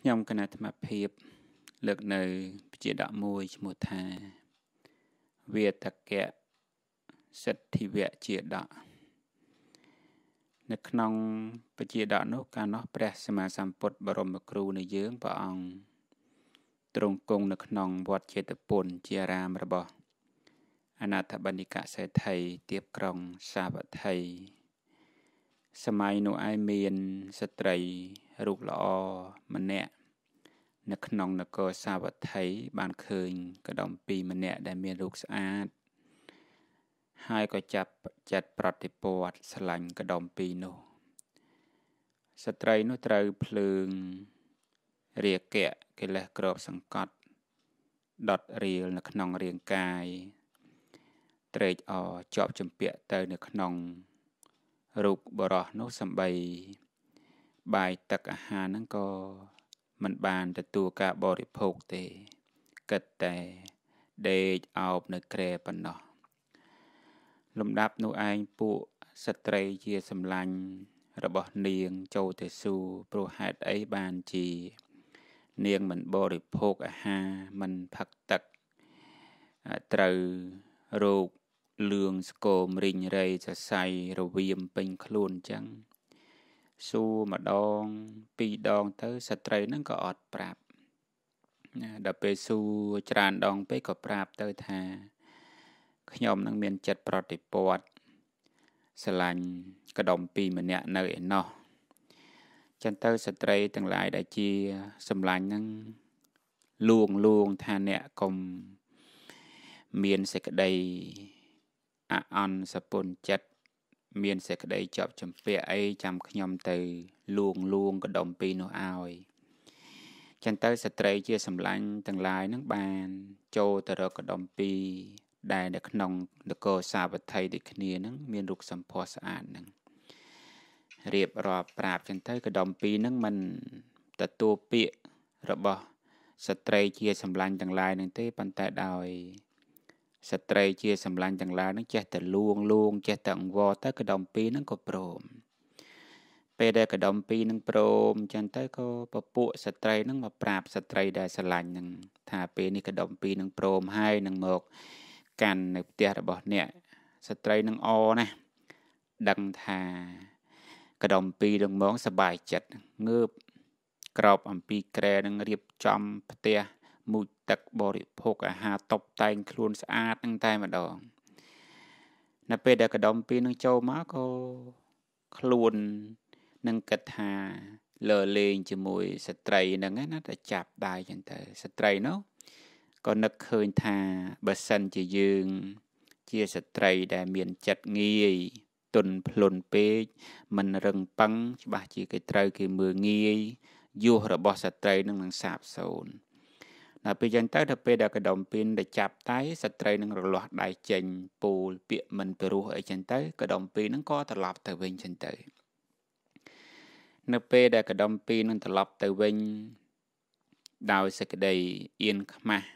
ខ្ញុំគណៈធមភាព លើកនៅពជាដកមួយឈ្មោះថាវាតកៈសិទ្ធិវៈជាដកនៅក្នុង ពជាដកនោះកាលនោះព្រះ សម្មាសម្ពុទ្ធបរមគ្រូនៃយើងព្រះអង្គទ្រង់គង់នៅក្នុងវត្តចេតពុនជាអារាមរបស់អនាថបណ្ឌិកសេដ្ឋីទៀបក្រុងសាវត្ថីសម័យនោះឯងមានស្ត្រីរូបល្អម្នាក់នៅក្នុងនគរសាវត្ថី បានឃើញកដំពីម្នាក់ដែលមានរូបស្អាត ហើយក៏ចាប់ចិត្តប្រតិព័ទ្ធស្រឡាញ់កដំពីនោះស្ត្រីនោះត្រូវភ្លើងរាគៈកិលេសក្របសង្កត់ដុតរៀលនៅក្នុងរាងកាយត្រេកអរជាប់ចម្ពាក់ទៅនៅក្នុងរូបបរោះនោះសំបី បាយទឹកអាហារហ្នឹងក៏មិនបានទទួលការបរិភោគទេគិតតែដេកអោបនៅក្រែប៉ុណ្ណោះលំដាប់នោះឯងពួកស្ត្រីជាសម្លាញ់របស់នាងចូលទៅសួរព្រោះហេតុអីបានជា នាងមិនបរិភោគអាហារមិនផឹកទឹកត្រូវរោគលឿងស្គមរិញរៃសរសៃរវាមពេញខ្លួនចឹងសួរម្ដងពីរដងទៅស្ត្រីនឹងក៏អត់ប្រាប់ណាដល់ពេលសួរច្រើនដងពេកក៏ប្រាប់ទៅថាខ្ញុំ នឹងមានចិត្តប្រតិព័ទ្ធស្រឡាញ់កដំពីរម្នាក់នៅឯណោះចឹងទៅស្ត្រីទាំងឡាយដែលជា សម្លាញ់នឹងលួងលួងថាអ្នកកុំមានសេចក្តីអអន់សពុនចិត្តមានសេចក្តីជាប់ចម្ពាក់អីចាំខ្ញុំទៅលួងលួងកដុំពីនោះឲ្យចឹងទៅស្ត្រីជាសម្លាញ់ទាំងឡាយនឹងបាន ចូលទៅរកកដុំពី ដែលនៅក្នុងនគរសាវត្ថីដូចគ្នានឹងមានរូបសម្ផស្សស្អាតនឹងរៀបរាប់ប្រាប់ចឹងទៅកដុំពីនឹងមិនទទួលពាក្យរបស់ស្ត្រីជាសម្លាញ់ទាំងឡាយនឹងទេប៉ុន្តែដោយស្ត្រីជាសម្លាញ់ទាំងឡាយនឹងចេះតែលួងលួងចេះតែអង្វរទៅកដំពីនឹងក៏ព្រម ពេលដែលកដំពីនឹងព្រមចឹងទៅក៏ពពួកស្ត្រីនឹងមកប្រាប់ស្ត្រីដែលស្រឡាញ់នឹងថាពេលនេះកដំពីនឹងព្រមហើយនឹងមកកាន់នៅផ្ទះរបស់អ្នកស្ត្រីនឹងអណាស់ដឹងថាកដំពីនឹងមកសบายចិត្តងើបក្រោបអំពីក្រែនឹងរៀបចំផ្ទះមូចទឹកបរិភោគអាហារតុបតែងខ្លួនស្អាតនឹងតែម្ដងនៅពេលដែលកដំពីនឹងចូលមកក៏ខ្លួននឹងគិតថាលើលេងជាមួយស្ត្រីហ្នឹងណាតែចាប់ដៃចឹងទៅស្ត្រីនោះក៏នឹកឃើញថាបើសិនជាយើង ជាស្ត្រីដែលមានចិត្តងាយទុនភ្លុនពេកមិនរឹងប៉ឹងច្បាស់ជាគេត្រូវគេមើងងាយយុះរបស់ស្ត្រីនឹងនឹងសាបសូន្យដល់ពេលចឹងទៅដល់ពេលដែលកដុំពីនដែលចាប់តៃស្ត្រីនឹងរលាស់ដៃចេញពូលពាកមិនព្រោះអីចឹងទៅកដុំពីននឹងក៏ត្រឡប់ទៅវិញចឹងទៅនៅពេលដែលកដុំពីននឹងត្រឡប់ទៅវិញដោយសេចក្តីអៀនខ្មាស់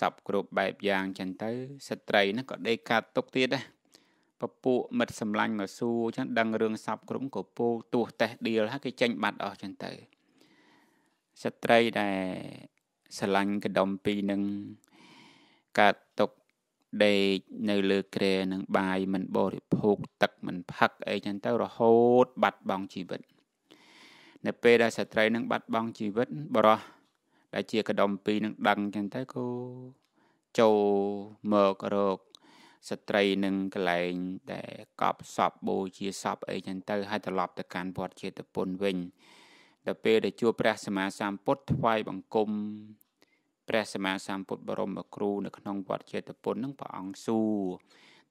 សពគ្រប់បែបយ៉ាងចឹងទៅស្ត្រីនឹងក៏ដេកកាត់ទុកទៀតដែរពពួកមិត្តសម្លាញ់មកសួរចឹងដឹងរឿងសពគ្រប់ក៏ពោទោះតេះដៀលហើយគេចេញបាត់អស់ចឹងទៅស្ត្រីដែលស្រឡាញ់កដុំពីរនឹងកាត់ទុកដេកនៅលើគ្រែនឹងបាយមិនបរិភោគទឹកមិនផឹកអីចឹងទៅរហូតបាត់បង់ជីវិត នៅ ពេលដែលស្ត្រីនឹងបាត់បង់ជីវិត បរោះដែលជាកដុំពីរនឹងដឹងចឹងទៅគូចូលមករកស្ត្រីនឹងកលែងដែលកប់សពបូជាសពអីចឹងទៅហើយត្រឡប់ទៅកាន់វត្តជាតពុនវិញតែពេលដែលជួបព្រះសម្មាសម្ពុទ្ធថ្វាយបង្គំព្រះសម្មាសម្ពុទ្ធបរមគ្រូនៅក្នុងវត្តចេតពុននឹងព្រះអង្គសួរ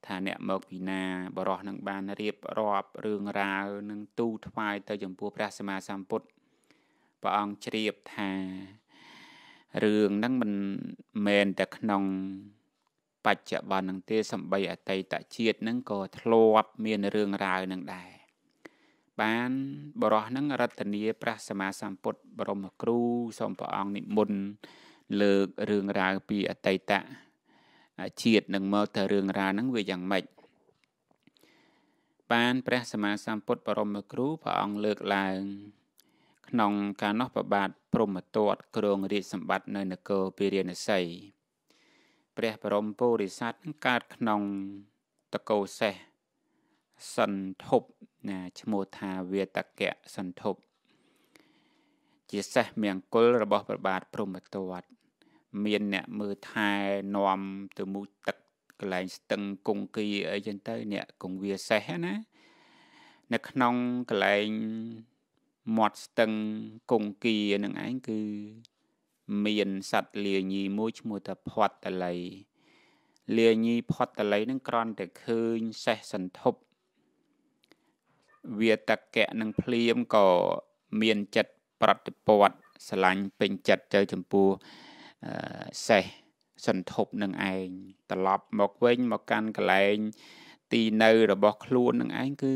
ថាអ្នកមកពីណាបរោះនឹងបានរៀបរាប់រឿងរ៉ាវនឹង ទូថ្វាយទៅចំពោះព្រះសម្មាសម្ពុទ្ធព្រះអង្គជ្រាបថារឿងហ្នឹងមិនមែនតែក្នុងបច្ចុប្បន្ននឹងទេសំបីអតីតជាតិហ្នឹងក៏ធ្លាប់មានរឿងរ៉ាវនឹងដែរបានបរោះនឹងរតនាព្រះសមាសម្ពុទ្ធបរមគ្រូសូមព្រះអង្គនិមន្តលើករឿងរ៉ាវពីអតីតជាតិនឹងមើលទៅរឿងរ៉ាវនឹងវាយ៉ាងម៉េចបាន ព្រះសមាសម្ពុទ្ធបរមគ្រូព្រះអង្គលើកឡើង ក្នុងការនោះប្របាទព្រមទត្តគ្រងរាជសម្បត្តិនៅនគរពារាណសីព្រះបរមពុរិស័ទកើតក្នុងតកោសេះសន្ធប់ណាឈ្មោះថាវាតកៈសន្ធប់ជាសេះមង្គលរបស់ព្រះបាទព្រហ្មទត្តមានអ្នកមើលថែនាំទៅមុខទឹកកន្លែងស្ទឹងគង្គាអីចឹងទៅអ្នកគង្វាសេះណានៅក្នុងកន្លែងមាត់ស្ទឹងគង្គានឹងឯងគឺ មានសัตว์លាញីមួយឈ្មោះថាផាត់តល័យលាញីផាត់តល័យនឹងក្រន់តែឃើញសេះសន្ធប់វាតកៈនឹងភ្លៀមក៏មានចិត្តប្រតិពតស្រឡាញ់ពេញចិត្តទៅចំពោះសេះសន្ធប់នឹងឯងត្រឡប់មកវិញមកកាន់កលែង ទីនៅរបស់ខ្លួននឹងឯងគឺ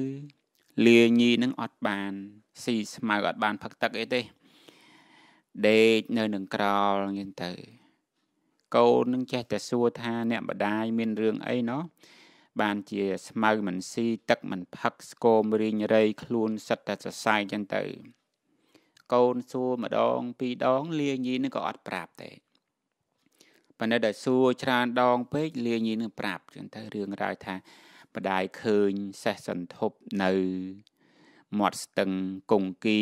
លាញីនឹងអត់បានស៊ីស្មៅអត់បានផឹកទឹកអីទេ ដេកនៅនឹងក្រោលហ្នឹងទៅ កូននឹងចេះតែសួរថា អ្នកម្ដាយមានរឿងអីណោះបានជាស្មៅមិនស៊ីទឹកមិនផឹកស្គមរីងរៃខ្លួនសិតតែសរសៃចឹងទៅ កូនសួរម្ដងពីរដងលាញីនឹងក៏អត់ប្រាប់ទេប៉ុន្តែដល់សួរច្រើនដងពេកលាញីនឹងប្រាប់ចឹងទៅរឿងរ៉ាវថាបដាយឃើញសេះសន្ធប់នៅមាត់ស្ទឹងកុងគី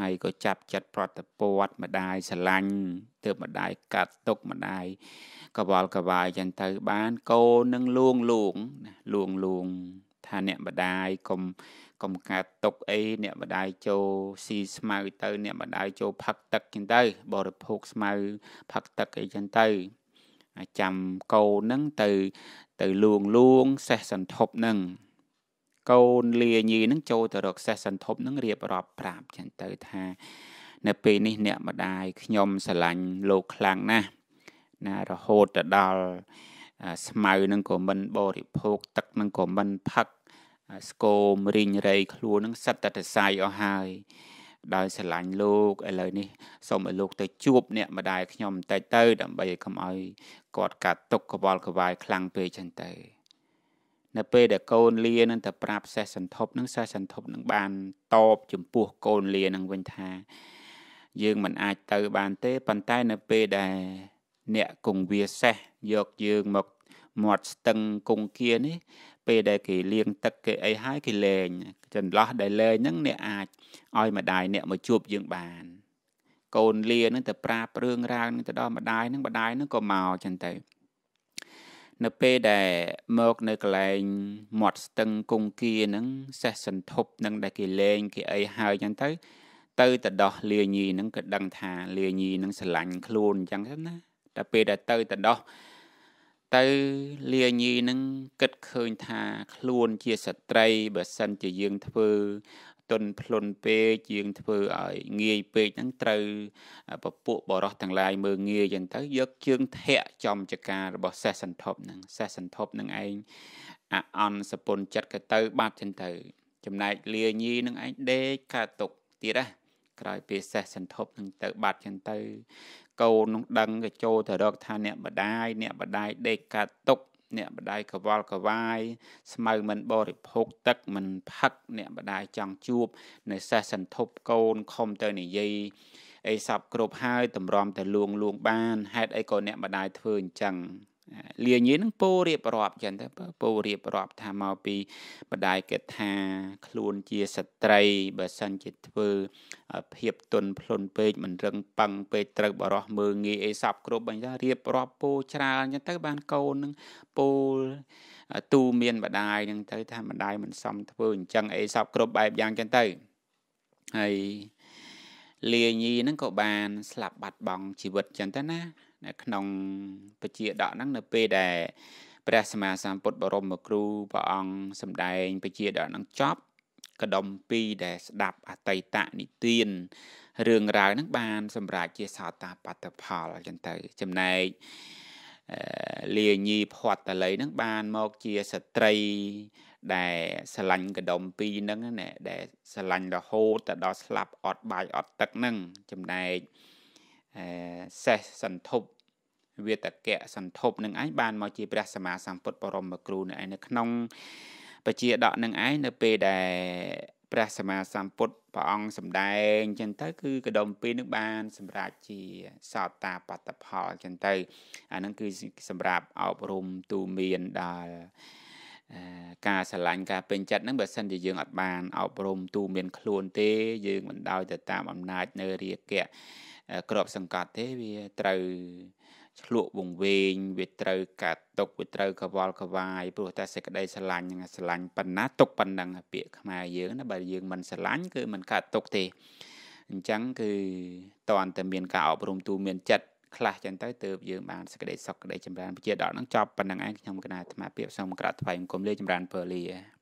ហើយក៏ចាប់ចិត្តប្រតិពតម្ដាយស្រឡាញ់ទើបម្ដាយកាត់ទុកម្ដាយកវល់កវាយចឹងទៅបានកូននឹងលួងលួងណាលួងលួងថាអ្នកម្ដាយកុំកុំកាត់ទុកអីអ្នកម្ដាយចូលស៊ីស្មៅទៅអ្នកម្ដាយចូលផឹកទឹកចឹងទៅ បរិភោគស្មៅផឹកទឹកអីចឹងទៅចាំកូននឹងទៅទៅលួងលួងសេះសន្ធប់នឹងកូនលាញីនឹងចូលទៅរកសេះសន្ធប់នឹងរៀបរាប់ប្រាប់ចឹងទៅថានៅពេលនេះអ្នកម្ដាយខ្ញុំស្រឡាញ់លោកខ្លាំងណាស់ណារហូតទៅដល់ស្មៅនឹងក៏មិនបរិភោគទឹកនឹងក៏មិនផឹកស្គមរីងរៃខ្លួននឹងសិតតតស័យអស់ហើយ ដោយស្រឡាញ់លោកឥឡូវនេះសូមឲ្យលោក ទៅជួបអ្នកម្ដាយខ្ញុំបន្តិចទៅ ដើម្បីកុំឲ្យគាត់កាត់ទុកកវល់កវាយខ្លាំងពេកចឹងទៅនៅពេលដែលកូនលានឹងទៅប្រាប់សេះសន្ធប់នឹងសេះសន្ធប់នឹងបានតបចំពោះកូនលានឹងវិញថាយើងមិនអាចទៅបានទេប៉ុន្តែនៅពេលដែលអ្នកគង្វាសេះយកយើងមកមាត់ស្ទឹងគង្គានេះពេលដែលគេលាងទឹកគេអីហើយគេលែងចន្លោះដែលលែងហ្នឹងអ្នកអាចឲ្យម្ដាយអ្នកមកជួបយើងបាន កូនលានឹងទៅប្រាប់រឿងរ៉ាវនឹងទៅដល់ម្ដាយនឹងម្ដាយនឹងក៏មកចឹងទៅនៅពេលដែលមកនៅកន្លែងមាត់ស្ទឹងគង្គាហ្នឹងសេះសន្ធប់នឹងដែលគេលេងគេអីហើយអញ្ចឹងទៅទៅទៅដោះលាញីហ្នឹងក៏ដឹងថាលាញីហ្នឹងស្រឡាញ់ខ្លួនអញ្ចឹងណាតែពេលដែលទៅទៅដោះទៅលាញីនឹងគិតឃើញថាខ្លួនជាស្ត្រីបើសិនជាយើងធ្វើទន់ភ្លន់ពេកជាងធ្វើឲ្យងាយពេកហ្នឹងត្រូវពពួកបរោះទាំងឡាយមើងងាយចឹងទៅយកជើងធាក់ចំចការរបស់សេះសន្ធប់ហ្នឹងសេះសន្ធប់នឹងឯងអអន់សពុនចិត្តក៏ទៅ បាត់ចឹងទៅ ចំណែកលាញីនឹងឯងដេកកើតទុកទៀតណាក្រោយពេលសេះសន្ធប់នឹងទៅបាត់ចឹងទៅ កូននឹងដឹងក៏ចូលទៅរកថា អ្នកបដាយអ្នកបដាយដេកកើតទុកអ្នកម្ដាយកវល់កវាយស្មៅមិនបរិភោគទឹកមិនផឹកអ្នកម្ដាយចង់ជួបនៅសេះសន្ធប់កូនខំទៅនិយាយអីសពគ្រប់ហើយតម្រាំតែលួងលួងបាន ហេតុអីក៏អ្នកម្ដាយធ្វើអញ្ចឹងលាញីនឹងពោរៀបរាប់ចឹងទៅពោរៀបរាប់ថាមកពីបដាយកិតថាខ្លួនជាស្ត្រីបើសិនជាធ្វើ ភាពទុនភ្លុនពេកមិនរឹងប៉ឹងពេកត្រូវបរោះមើងងាយអីសពគ្រប់អីចឹងរៀបរាប់ពោច្រើនចឹងទៅបានកូននឹងពោទូមានបដាយនឹងទៅថាបដាយមិនសមធ្វើអញ្ចឹងអីសពគ្រប់បែបយ៉ាងចឹងទៅហើយលាញីនឹងក៏បាន ស្លាប់បាត់បង់ជីវិតចឹងទៅណានៅក្នុងពជាដកហ្នឹងនៅ ពេលដែលព្រះសម្មាសម្ពុទ្ធបរមគ្រូព្រះអង្គសម្ដែងពជាដកហ្នឹងចប់កដុំ2ដែលស្ដាប់អតីតនិទានរឿងរ៉ាវហ្នឹងបាន សម្រាប់ជាសោតាបត្តផលចឹងទៅចំណែកលាញីផាត់តល័យហ្នឹងបានមកជាស្ត្រីដែលស្រឡាញ់កដុំពីរហ្នឹងណាដែលស្រឡាញ់រហូតទៅដល់ស្លាប់អត់បាយអត់ទឹកហ្នឹងចំណែកសេះសន្ធប់វេតកៈសន្ធប់នឹងឯងបានមកជាព្រះសម្មាសម្ពុទ្ធបរមគ្រូនឹងឯងនៅក្នុងបជាដកនឹងឯងនៅពេលដែលព្រះសម្មាសម្ពុទ្ធព្រះអង្គសម្ដែងអញ្ចឹងទៅគឺកដុំពីរនឹងបាន សម្រាប់ជាសោតាបត្តផលអញ្ចឹងទៅ អានឹងគឺសម្រាប់អប់រំទូមានដល់ការឆ្លាញ់ការពេញចិត្តហ្នឹងបើសិនជាយើងអត់បានអប់រំទូមានខ្លួនទេយើងមិនដោយទៅតាមអំណាច នៅរាគៈក្របសង្កត់ទេវាត្រូវឆ្លក់វងវែងវាត្រូវកាត់ទុកវាត្រូវកវល់កវាយព្រោះតែសេចក្តីស្រឡាញ់ហ្នឹងស្រឡាញ់ប៉ុណ្ណាទុកប៉ុណ្ណឹងពាក្យខ្មែរយើងណាបើយើងមិនស្រឡាញ់គឺមិនកាត់ទុកទេអញ្ចឹងគឺតន់តែមានការអប់រំទូមានចិត្តខ្លះចឹងទៅទើបយើងបានសេចក្តីសុខក្តីចម្រើនពជាដល់ហ្នឹងចប់ប៉ុណ្្នឹងឯងខ្ញុំកណាអាត្មាភាពសូមក្រាបថ្វាយបង្គំលាចម្រើនពលា